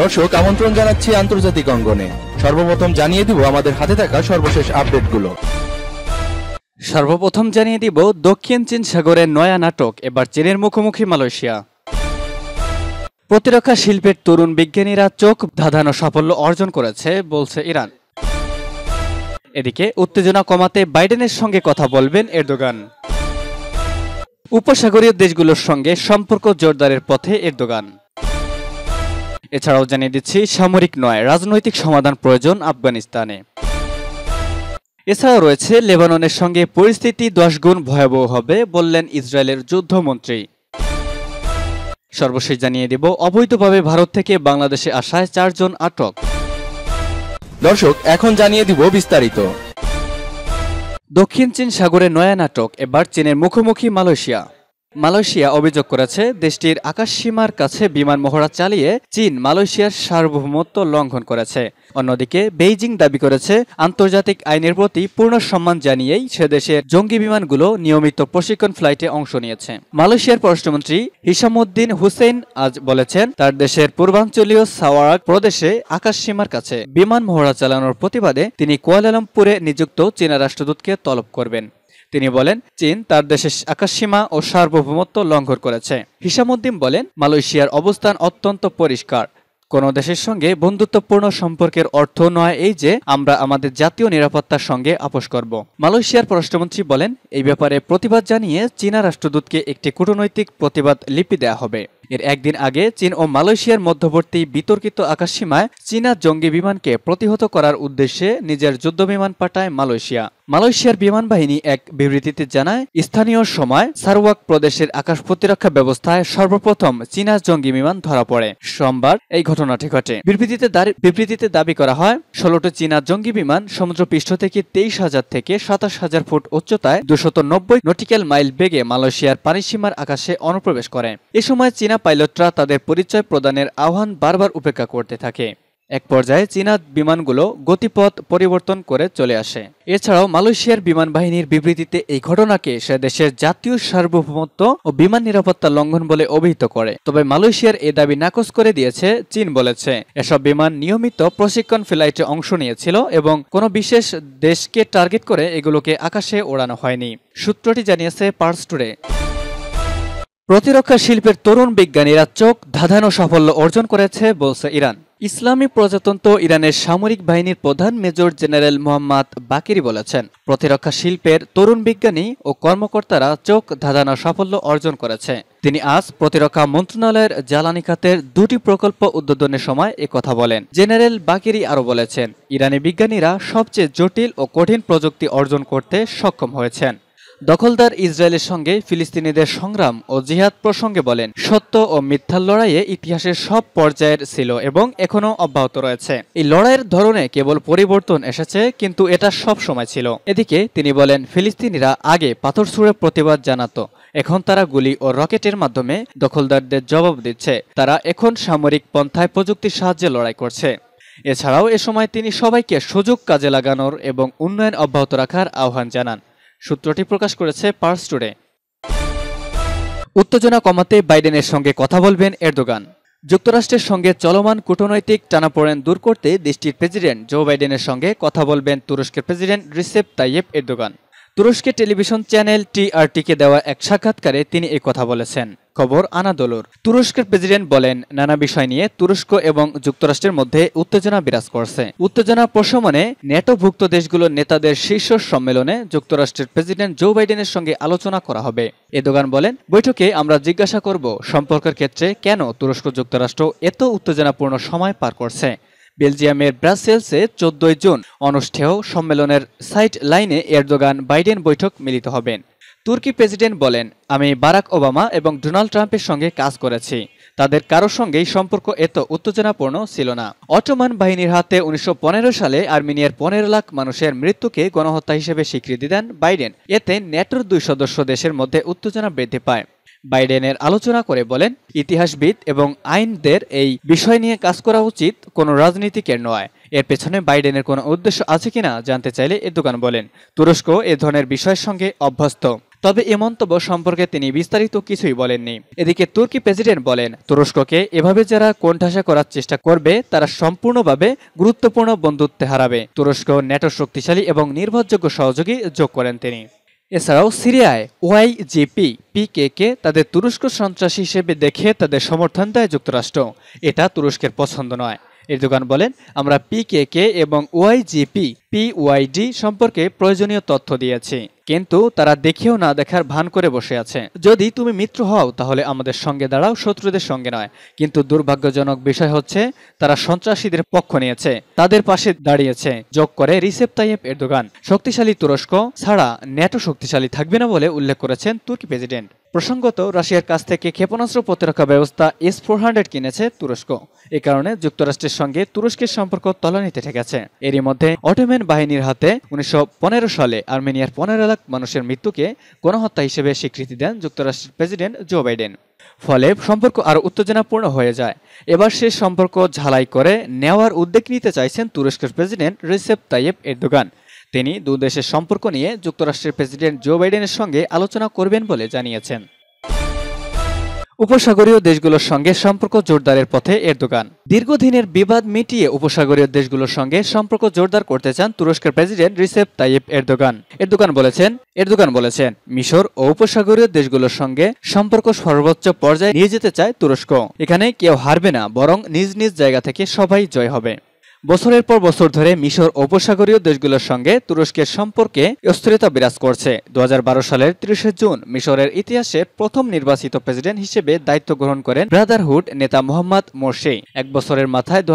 দর্শক আমন্ত্রণ জানাচ্ছি আন্তর্জাতিক অঙ্গনে সর্বপ্রথম জানিয়ে দিব আমাদের হাতে থাকা সর্বশেষ আপডেটগুলো সর্বপ্রথম জানিয়ে দিব দক্ষিণ চীন সাগরের নয়া নাটক এবার চীনের মুখোমুখি মালয়েশিয়া প্রতিরক্ষা শিল্পের তরুণ বিজ্ঞানীরা চোখ ধাঁধানো সাফল্য অর্জন করেছে বলছে ইরান এদিকে উত্তেজনা কমাতে বাইডেনের সঙ্গে কথা বলবেন এরদোগান উপসাগরীয় দেশগুলোর সঙ্গে সম্পর্ক জোরদারের পথে এরদোগান এছাড়াও জানিয়ে দিচ্ছি সামরিক নয় রাজনৈতিক সমাধান প্রয়োজন আফগানিস্তানে এছাড়াও রয়েছে লেবাননের সঙ্গে পরিস্থিতি দশ গুণ ভয়াবহ হবে বললেন ইসরায়েলের যুদ্ধমন্ত্রী সর্বশেষ জানিয়ে দেব অবৈধভাবে ভারত থেকে বাংলাদেশে আসায় চারজন আটক দর্শক এখন জানিয়ে দিব বিস্তারিত দক্ষিণ চীন সাগরে নয়া নাটক এবার চীনের মুখোমুখি মালয়েশিয়া মালয়েশিয়া অভিযোগ করেছে দেশটির আকাশসীমার কাছে বিমান মহড়া চালিয়ে চীন মালয়েশিয়ার সার্বভৌমত্ব লঙ্ঘন করেছে অন্যদিকে বেইজিং দাবি করেছে আন্তর্জাতিক আইনের প্রতি পূর্ণ সম্মান জানিয়েই সে দেশের জঙ্গি বিমানগুলো নিয়মিত প্রশিক্ষণ ফ্লাইটে অংশ নিয়েছে মালয়েশিয়ার পররাষ্ট্রমন্ত্রী হিসামুদ্দিন হুসেন আজ বলেছেন তার দেশের পূর্বাঞ্চলীয় সাওয়ারাক প্রদেশে আকাশসীমার কাছে বিমান মহড়া চালানোর প্রতিবাদে তিনি কুয়ালালামপুরে নিযুক্ত চীনা রাষ্ট্রদূতকে তলব করবেন তিনি বলেন চীন তার দেশের আকাশসীমা ও সার্বভৌমত্ব লঙ্ঘন করেছে হিসামুদ্দিন বলেন মালয়েশিয়ার অবস্থান অত্যন্ত পরিষ্কার কোনো দেশের সঙ্গে বন্ধুত্বপূর্ণ সম্পর্কের অর্থ নয় এই যে আমরা আমাদের জাতীয় নিরাপত্তার সঙ্গে আপোষ করব মালয়েশিয়ার পররাষ্ট্রমন্ত্রী বলেন এই ব্যাপারে প্রতিবাদ জানিয়ে চীনা রাষ্ট্রদূতকে একটি কূটনৈতিক প্রতিবাদ লিপি দেয়া হবে এর একদিন আগে চীন ও মালয়েশিয়ার মধ্যবর্তী বিতর্কিত আকাশসীমায় চীনা জঙ্গি বিমানকে প্রতিহত করার উদ্দেশ্যে নিজের যুদ্ধবিমান পাঠায় মালয়েশিয়া মালয়েশিয়ার বিমান বাহিনী এক বিবৃতিতে জানায় স্থানীয় সময় সারওয়াক প্রদেশের আকাশ প্রতিরক্ষা ব্যবস্থায় সর্বপ্রথম চীনা জঙ্গি বিমান ধরা পড়ে সোমবার এই ঘটনাটি ঘটে বিবৃতিতে বিবৃতিতে দাবি করা হয় ষোলোটি চীনা জঙ্গি বিমান সমুদ্রপৃষ্ঠ থেকে তেইশ হাজার থেকে সাতাশ হাজার ফুট উচ্চতায় দুশত নব্বই নটিক্যাল মাইল বেগে মালয়েশিয়ার পানিসীমার আকাশে অনুপ্রবেশ করে এ সময় চীনা চীনা পাইলটরা তাদের পরিচয় প্রদানের আহ্বান বারবার উপেক্ষা করতে থাকে এক পর্যায়ে চীনা বিমানগুলো গতিপথ পরিবর্তন করে চলে আসে এছাড়াও মালয়েশিয়ার বিমান বাহিনীর বিবৃতিতে এই ঘটনাকে সে দেশের জাতীয় সার্বভৌমত্ব ও বিমান নিরাপত্তা লঙ্ঘন বলে অভিহিত করে তবে মালয়েশিয়ার এ দাবি নাকচ করে দিয়েছে চীন বলেছে এসব বিমান নিয়মিত প্রশিক্ষণ ফ্লাইটে অংশ নিয়েছিল এবং কোনো বিশেষ দেশকে টার্গেট করে এগুলোকে আকাশে ওড়ানো হয়নি সূত্রটি জানিয়েছে পার্স টুডে প্রতিরক্ষা শিল্পের তরুণ বিজ্ঞানীরা চোখ ধাঁধানো সাফল্য অর্জন করেছে বলছে ইরান ইসলামী প্রজাতন্ত্র ইরানের সামরিক বাহিনীর প্রধান মেজর জেনারেল মোহাম্মদ বাকিরি বলেছেন প্রতিরক্ষা শিল্পের তরুণ বিজ্ঞানী ও কর্মকর্তারা চোখ ধাঁধানো সাফল্য অর্জন করেছে তিনি আজ প্রতিরক্ষা মন্ত্রণালয়ের জ্বালানি খাতের দুটি প্রকল্প উদ্বোধনের সময় কথা বলেন জেনারেল বাকিরি আরও বলেছেন ইরানি বিজ্ঞানীরা সবচেয়ে জটিল ও কঠিন প্রযুক্তি অর্জন করতে সক্ষম হয়েছেন দখলদার ইসরায়েলের সঙ্গে ফিলিস্তিনিদের সংগ্রাম ও জিহাদ প্রসঙ্গে বলেন সত্য ও মিথ্যার লড়াইয়ে ইতিহাসের সব পর্যায়ের ছিল এবং এখনও অব্যাহত রয়েছে এই লড়াইয়ের ধরনে কেবল পরিবর্তন এসেছে কিন্তু এটা সব সময় ছিল এদিকে তিনি বলেন ফিলিস্তিনিরা আগে পাথর ছুঁড়ে প্রতিবাদ জানাত এখন তারা গুলি ও রকেটের মাধ্যমে দখলদারদের জবাব দিচ্ছে তারা এখন সামরিক পন্থায় প্রযুক্তির সাহায্যে লড়াই করছে এছাড়াও এ সময় তিনি সবাইকে সুযোগ কাজে লাগানোর এবং উন্নয়ন অব্যাহত রাখার আহ্বান জানান সূত্রটি প্রকাশ করেছে পার্স টুডে উত্তেজনা কমাতে বাইডেনের সঙ্গে কথা বলবেন এরদোগান যুক্তরাষ্ট্রের সঙ্গে চলমান কূটনৈতিক টানাপোড়েন দূর করতে দেশটির প্রেসিডেন্ট জো বাইডেনের সঙ্গে কথা বলবেন তুরস্কের প্রেসিডেন্ট রিসেপ তাইয়েব এরদোগান তুরস্কের টেলিভিশন চ্যানেল টিআরটিকে দেওয়া এক সাক্ষাৎকারে তিনি এই কথা বলেছেন খবর আনাদোলর তুরস্কের প্রেসিডেন্ট বলেন নানা বিষয় নিয়ে তুরস্ক এবং যুক্তরাষ্ট্রের মধ্যে উত্তেজনা বিরাজ করছে উত্তেজনা প্রশমনে নেটোভুক্ত দেশগুলোর নেতাদের শীর্ষ সম্মেলনে যুক্তরাষ্ট্রের প্রেসিডেন্ট জো বাইডেনের সঙ্গে আলোচনা করা হবে এ দোকান বলেন বৈঠকে আমরা জিজ্ঞাসা করব সম্পর্কের ক্ষেত্রে কেন তুরস্ক যুক্তরাষ্ট্র এত উত্তেজনাপূর্ণ সময় পার করছে বেলজিয়ামের ব্রাসেলসে চোদ্দই জুন অনুষ্ঠেয় সম্মেলনের সাইট লাইনে এরদোগান বাইডেন বৈঠক মিলিত হবেন তুর্কি প্রেসিডেন্ট বলেন আমি বারাক ওবামা এবং ডোনাল্ড ট্রাম্পের সঙ্গে কাজ করেছি তাদের কারো সঙ্গেই সম্পর্ক এত উত্তেজনাপূর্ণ ছিল না অটোমান বাহিনীর হাতে উনিশশো সালে আর্মেনিয়ার পনেরো লাখ মানুষের মৃত্যুকে গণহত্যা হিসেবে স্বীকৃতি দেন বাইডেন এতে ন্যাটোর দুই সদস্য দেশের মধ্যে উত্তেজনা বৃদ্ধি পায় বাইডেনের আলোচনা করে বলেন ইতিহাসবিদ এবং আইনদের এই বিষয় নিয়ে কাজ করা উচিত কোনো রাজনীতিকের নয় এর পেছনে বাইডেনের কোনো উদ্দেশ্য আছে কিনা জানতে চাইলে দোকান বলেন তুরস্ক এ ধরনের বিষয়ের সঙ্গে অভ্যস্ত তবে এ মন্তব্য সম্পর্কে তিনি বিস্তারিত কিছুই বলেননি এদিকে তুর্কি প্রেসিডেন্ট বলেন তুরস্ককে এভাবে যারা কোণঠাসা করার চেষ্টা করবে তারা সম্পূর্ণভাবে গুরুত্বপূর্ণ বন্ধুত্বে হারাবে তুরস্ক ন্যাটো শক্তিশালী এবং নির্ভরযোগ্য সহযোগী যোগ করেন তিনি এছাড়াও সিরিয়ায় ওয়াইজিপি পিকে তাদের তুরস্ক সন্ত্রাসী হিসেবে দেখে তাদের সমর্থন দেয় যুক্তরাষ্ট্র এটা তুরস্কের পছন্দ নয় এরদোগান বলেন আমরা পিকে এবং ওয়াইজিপি পিওয়াইডি সম্পর্কে প্রয়োজনীয় তথ্য দিয়েছি কিন্তু তারা দেখেও না দেখার ভান করে বসে আছে যদি তুমি মিত্র হও তাহলে আমাদের সঙ্গে দাঁড়াও শত্রুদের সঙ্গে নয় কিন্তু দুর্ভাগ্যজনক বিষয় হচ্ছে তারা সন্ত্রাসীদের পক্ষ নিয়েছে তাদের পাশে দাঁড়িয়েছে যোগ করে রিসেপ তাইয়েব এরদোগান শক্তিশালী তুরস্ক ছাড়া ন্যাটো শক্তিশালী থাকবে না বলে উল্লেখ করেছেন তুর্কি প্রেসিডেন্ট প্রসঙ্গত রাশিয়ার কাছ থেকে ক্ষেপণাস্ত্র প্রতিরক্ষা ব্যবস্থা এস ফোর হান্ড্রেড কিনেছে তুরস্ক এ কারণে যুক্তরাষ্ট্রের সঙ্গে তুরস্কের সম্পর্ক তলানিতে ঠেকেছে এরই মধ্যে অটোমেন সোভিয়েত বাহিনীর হাতে উনিশশো সালে আর্মেনিয়ার পনেরো লাখ মানুষের মৃত্যুকে গণহত্যা হিসেবে স্বীকৃতি দেন যুক্তরাষ্ট্রের প্রেসিডেন্ট জো বাইডেন ফলে সম্পর্ক আরও উত্তেজনাপূর্ণ হয়ে যায় এবার সে সম্পর্ক ঝালাই করে নেওয়ার উদ্যোগ নিতে চাইছেন তুরস্কের প্রেসিডেন্ট রিসেপ তাইয়েব এরদোগান তিনি দুদেশের সম্পর্ক নিয়ে যুক্তরাষ্ট্রের প্রেসিডেন্ট জো বাইডেনের সঙ্গে আলোচনা করবেন বলে জানিয়েছেন উপসাগরীয় দেশগুলোর সঙ্গে সম্পর্ক জোরদারের পথে এরদোগান দীর্ঘদিনের বিবাদ মিটিয়ে উপসাগরীয় দেশগুলোর সঙ্গে সম্পর্ক জোরদার করতে চান তুরস্কের প্রেসিডেন্ট রিসেপ দোকান এরদোগান এরদোগান বলেছেন এরদোগান বলেছেন মিশর ও উপসাগরীয় দেশগুলোর সঙ্গে সম্পর্ক সর্বোচ্চ পর্যায়ে নিয়ে যেতে চায় তুরস্ক এখানে কেউ হারবে না বরং নিজ নিজ জায়গা থেকে সবাই জয় হবে বছরের পর বছর ধরে মিশর উপসাগরীয় দেশগুলোর সঙ্গে তুরস্কের সম্পর্কে অস্থিরতা বিরাজ করছে দু সালের তিরিশে জুন মিশরের ইতিহাসে প্রথম নির্বাচিত প্রেসিডেন্ট হিসেবে দায়িত্ব গ্রহণ করেন ব্রাদারহুড নেতা মোহাম্মদ মোর্শি এক বছরের মাথায় দু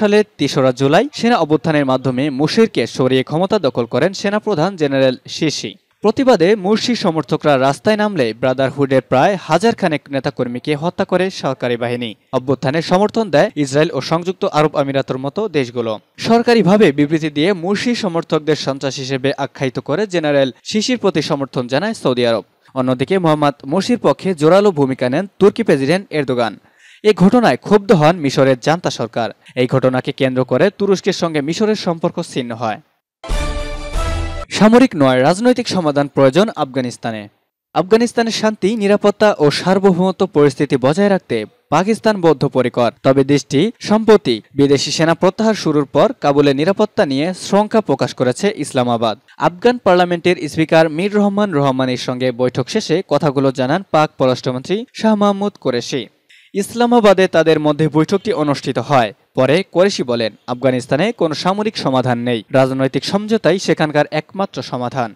সালের তেসরা জুলাই সেনা অভ্যুত্থানের মাধ্যমে মুশিরকে সরিয়ে ক্ষমতা দখল করেন সেনাপ্রধান জেনারেল শিশি প্রতিবাদে মুর্শি সমর্থকরা রাস্তায় নামলে ব্রাদারহুডের প্রায় হাজার খানেক নেতাকর্মীকে হত্যা করে সরকারি বাহিনী অভ্যুত্থানের সমর্থন দেয় ইসরায়েল ও সংযুক্ত আরব আমিরাতের মতো দেশগুলো সরকারিভাবে বিবৃতি দিয়ে মুর্শি সমর্থকদের সন্ত্রাস হিসেবে আখ্যায়িত করে জেনারেল শিশির প্রতি সমর্থন জানায় সৌদি আরব অন্যদিকে মোহাম্মদ মুর্শির পক্ষে জোরালো ভূমিকা নেন তুর্কি প্রেসিডেন্ট এরদোগান এ ঘটনায় ক্ষুব্ধ হন মিশরের জান্তা সরকার এই ঘটনাকে কেন্দ্র করে তুরস্কের সঙ্গে মিশরের সম্পর্ক ছিন্ন হয় সামরিক নয় রাজনৈতিক সমাধান প্রয়োজন আফগানিস্তানে আফগানিস্তানের শান্তি নিরাপত্তা ও সার্বভৌমত্ব পরিস্থিতি বজায় রাখতে পাকিস্তান বদ্ধপরিকর তবে দেশটি সম্প্রতি বিদেশি সেনা প্রত্যাহার শুরুর পর কাবুলের নিরাপত্তা নিয়ে শঙ্কা প্রকাশ করেছে ইসলামাবাদ আফগান পার্লামেন্টের স্পিকার মির রহমান রহমানের সঙ্গে বৈঠক শেষে কথাগুলো জানান পাক পররাষ্ট্রমন্ত্রী শাহ মাহমুদ কোরেশি ইসলামাবাদে তাদের মধ্যে বৈঠকটি অনুষ্ঠিত হয় পরে কোরেশি বলেন আফগানিস্তানে কোনো সামরিক সমাধান নেই রাজনৈতিক সমঝোতাই সেখানকার একমাত্র সমাধান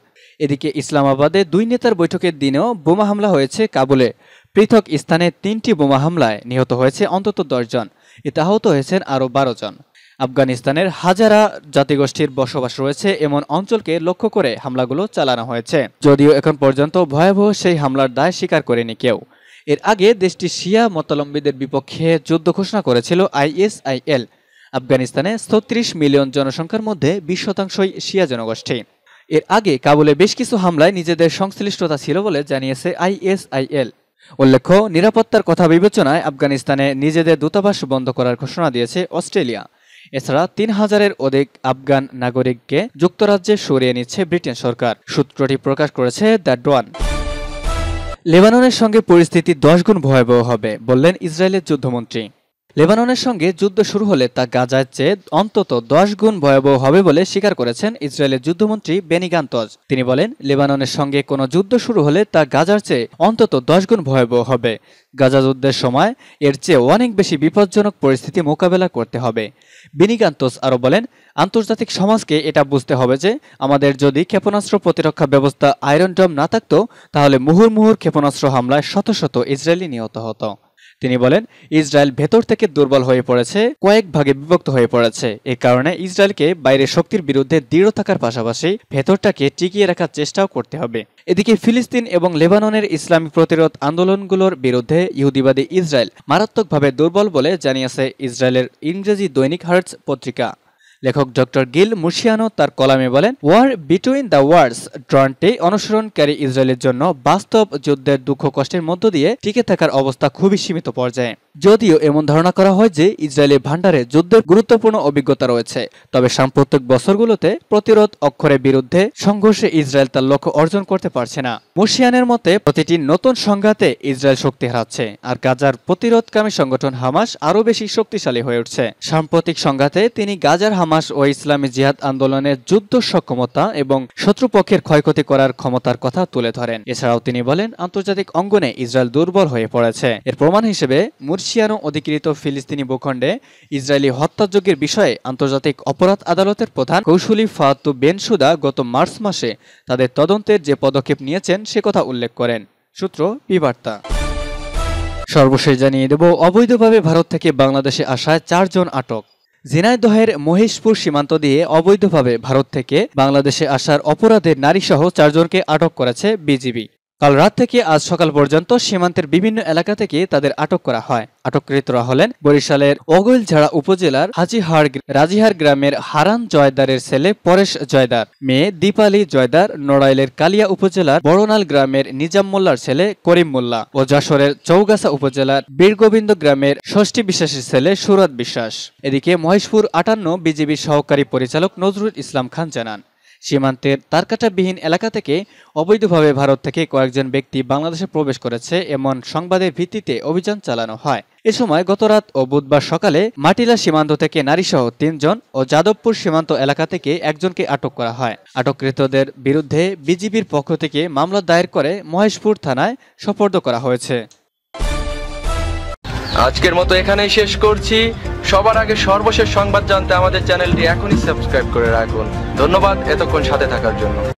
এদিকে ইসলামাবাদে দুই নেতার বৈঠকের দিনেও বোমা হামলা হয়েছে কাবুলে পৃথক স্থানে তিনটি বোমা হামলায় নিহত হয়েছে অন্তত দশজন এতে আহত হয়েছেন আরও বারো জন আফগানিস্তানের হাজারা জাতিগোষ্ঠীর বসবাস রয়েছে এমন অঞ্চলকে লক্ষ্য করে হামলাগুলো চালানো হয়েছে যদিও এখন পর্যন্ত ভয়াবহ সেই হামলার দায় স্বীকার করেনি কেউ এর আগে দেশটি শিয়া মতালম্বীদের বিপক্ষে যুদ্ধ ঘোষণা করেছিল আইএসআইএল আফগানিস্তানে ছত্রিশ মিলিয়ন জনসংখ্যার মধ্যে বিশ শতাংশই শিয়া জনগোষ্ঠী এর আগে কাবুলে বেশ কিছু হামলায় নিজেদের সংশ্লিষ্টতা ছিল বলে জানিয়েছে আইএসআইএল উল্লেখ্য নিরাপত্তার কথা বিবেচনায় আফগানিস্তানে নিজেদের দূতাবাস বন্ধ করার ঘোষণা দিয়েছে অস্ট্রেলিয়া এছাড়া তিন হাজারের অধিক আফগান নাগরিককে যুক্তরাজ্যে সরিয়ে নিচ্ছে ব্রিটেন সরকার সূত্রটি প্রকাশ করেছে দ্য ডোয়ান লেবাননের সঙ্গে পরিস্থিতি দশ গুণ ভয়াবহ হবে বললেন ইসরায়েলের যুদ্ধমন্ত্রী লেবাননের সঙ্গে যুদ্ধ শুরু হলে তা গাজার চেয়ে অন্তত দশ গুণ ভয়াবহ হবে বলে স্বীকার করেছেন ইসরায়েলের যুদ্ধমন্ত্রী বেনি গান্তজ তিনি বলেন লেবাননের সঙ্গে কোনো যুদ্ধ শুরু হলে তা গাজার চেয়ে অন্তত দশ গুণ ভয়াবহ হবে গাজা যুদ্ধের সময় এর চেয়ে অনেক বেশি বিপজ্জনক পরিস্থিতি মোকাবেলা করতে হবে বেনি গান্তজ আরও বলেন আন্তর্জাতিক সমাজকে এটা বুঝতে হবে যে আমাদের যদি ক্ষেপণাস্ত্র প্রতিরক্ষা ব্যবস্থা আয়রন ডম না থাকতো তাহলে মুহুর মুহুর ক্ষেপণাস্ত্র হামলায় শত শত ইসরায়েলি নিহত হতো তিনি বলেন ইসরায়েল ভেতর থেকে দুর্বল হয়ে পড়েছে কয়েক ভাগে বিভক্ত হয়ে পড়েছে এ কারণে ইসরায়েলকে বাইরের শক্তির বিরুদ্ধে দৃঢ় থাকার পাশাপাশি ভেতরটাকে টিকিয়ে রাখার চেষ্টাও করতে হবে এদিকে ফিলিস্তিন এবং লেবাননের ইসলামী প্রতিরোধ আন্দোলনগুলোর বিরুদ্ধে ইহুদিবাদী ইসরায়েল মারাত্মকভাবে দুর্বল বলে জানিয়েছে ইসরায়েলের ইংরেজি দৈনিক হার্টস পত্রিকা লেখক ডক্টর গিল মুর্শিয়ানো তার কলামে বলেন ওয়ার বিটুইন দ্য ওয়ার্ডস ড্রনটি অনুসরণকারী ইসরায়েলের জন্য বাস্তব যুদ্ধের দুঃখ কষ্টের মধ্য দিয়ে টিকে থাকার অবস্থা খুবই সীমিত পর্যায়ে যদিও এমন ধারণা করা হয় যে ইসরায়েলের ভান্ডারে যুদ্ধের গুরুত্বপূর্ণ অভিজ্ঞতা রয়েছে তবে সাম্প্রতিক বছরগুলোতে প্রতিরোধ অক্ষরের বিরুদ্ধে সংঘর্ষে ইসরায়েল তার লক্ষ্য অর্জন করতে পারছে না মুর্শিয়ানের মতে প্রতিটি নতুন সংঘাতে ইসরায়েল শক্তি হারাচ্ছে আর গাজার প্রতিরোধকামী সংগঠন হামাস আরও বেশি শক্তিশালী হয়ে উঠছে সাম্প্রতিক সংঘাতে তিনি গাজার হামাস ও ইসলামী জিহাদ আন্দোলনের যুদ্ধ সক্ষমতা এবং শত্রুপক্ষের ক্ষয়ক্ষতি করার ক্ষমতার কথা তুলে ধরেন এছাড়াও তিনি বলেন আন্তর্জাতিক অঙ্গনে ইসরায়েল দুর্বল হয়ে পড়েছে এর প্রমাণ হিসেবে মুর্শিয়ানো অধিকৃত ফিলিস্তিনি ভূখণ্ডে ইসরায়েলি হত্যাযজ্ঞের বিষয়ে আন্তর্জাতিক অপরাধ আদালতের প্রধান কৌশলি ফাতু বেনসুদা গত মার্চ মাসে তাদের তদন্তের যে পদক্ষেপ নিয়েছেন সে কথা উল্লেখ করেন সূত্র পিবার্তা সর্বশেষ জানিয়ে দেব অবৈধভাবে ভারত থেকে বাংলাদেশে আসায় চারজন আটক ঝিনাইদহের মহেশপুর সীমান্ত দিয়ে অবৈধভাবে ভারত থেকে বাংলাদেশে আসার অপরাধের নারীসহ চারজনকে আটক করেছে বিজিবি কাল রাত থেকে আজ সকাল পর্যন্ত সীমান্তের বিভিন্ন এলাকা থেকে তাদের আটক করা হয় আটককৃতরা হলেন বরিশালের অগৈলঝাড়া উপজেলার হাজিহার রাজিহার গ্রামের হারান জয়দারের ছেলে পরেশ জয়দার মেয়ে দীপালি জয়দার নড়াইলের কালিয়া উপজেলার বড়নাল গ্রামের নিজাম মোল্লার ছেলে করিম মোল্লা ও যশোরের চৌগাছা উপজেলার বীরগোবিন্দ গ্রামের ষষ্ঠী বিশ্বাসের ছেলে সুরত বিশ্বাস এদিকে মহেশপুর আটান্ন বিজিবির সহকারী পরিচালক নজরুল ইসলাম খান জানান সীমান্তের তারকাটাবিহীন এলাকা থেকে অবৈধভাবে ভারত থেকে কয়েকজন ব্যক্তি বাংলাদেশে প্রবেশ করেছে এমন সংবাদের ভিত্তিতে অভিযান চালানো হয় এ সময় গতরাত ও বুধবার সকালে মাটিলা সীমান্ত থেকে নারীসহ তিনজন ও যাদবপুর সীমান্ত এলাকা থেকে একজনকে আটক করা হয় আটককৃতদের বিরুদ্ধে বিজিবির পক্ষ থেকে মামলা দায়ের করে মহেশপুর থানায় সোপর্দ করা হয়েছে আজকের মতো এখানেই শেষ করছি সবার আগে সর্বশেষ সংবাদ জানতে আমাদের চ্যানেলটি এখনই সাবস্ক্রাইব করে রাখুন ধন্যবাদ এতক্ষণ সাথে থাকার জন্য